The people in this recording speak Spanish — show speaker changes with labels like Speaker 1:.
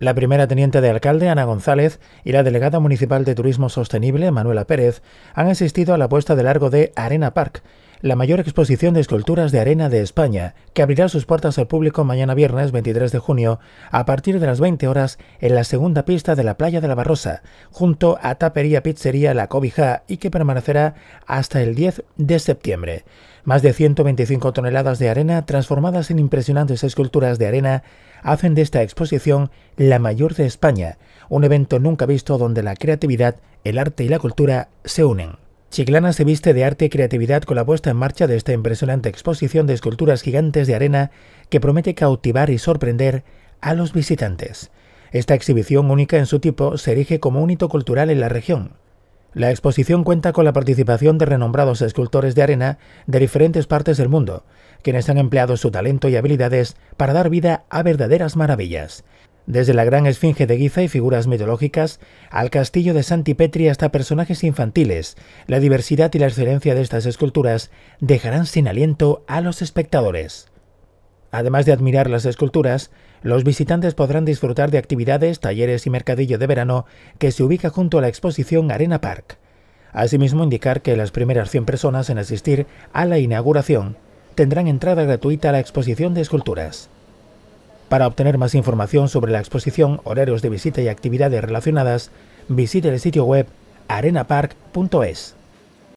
Speaker 1: La primera teniente de alcalde, Ana González, y la delegada municipal de Turismo Sostenible, Manuela Pérez, han asistido a la puesta de largo de Arena Park, la mayor exposición de esculturas de arena de España, que abrirá sus puertas al público mañana viernes 23 de junio a partir de las 20 horas en la segunda pista de la playa de la Barrosa, junto a Tapería Pizzería La Cobija y que permanecerá hasta el 10 de septiembre. Más de 125 toneladas de arena transformadas en impresionantes esculturas de arena hacen de esta exposición la mayor de España, un evento nunca visto donde la creatividad, el arte y la cultura se unen. Chiclana se viste de arte y creatividad con la puesta en marcha de esta impresionante exposición de esculturas gigantes de arena que promete cautivar y sorprender a los visitantes. Esta exhibición única en su tipo se erige como un hito cultural en la región. La exposición cuenta con la participación de renombrados escultores de arena de diferentes partes del mundo, quienes han empleado su talento y habilidades para dar vida a verdaderas maravillas desde la gran esfinge de Guiza y figuras mitológicas, al castillo de Santipetri hasta personajes infantiles, la diversidad y la excelencia de estas esculturas dejarán sin aliento a los espectadores. Además de admirar las esculturas, los visitantes podrán disfrutar de actividades, talleres y mercadillo de verano que se ubica junto a la exposición Arena Park. Asimismo, indicar que las primeras 100 personas en asistir a la inauguración tendrán entrada gratuita a la exposición de esculturas. Para obtener más información sobre la exposición, horarios de visita y actividades relacionadas, visite el sitio web arenapark.es.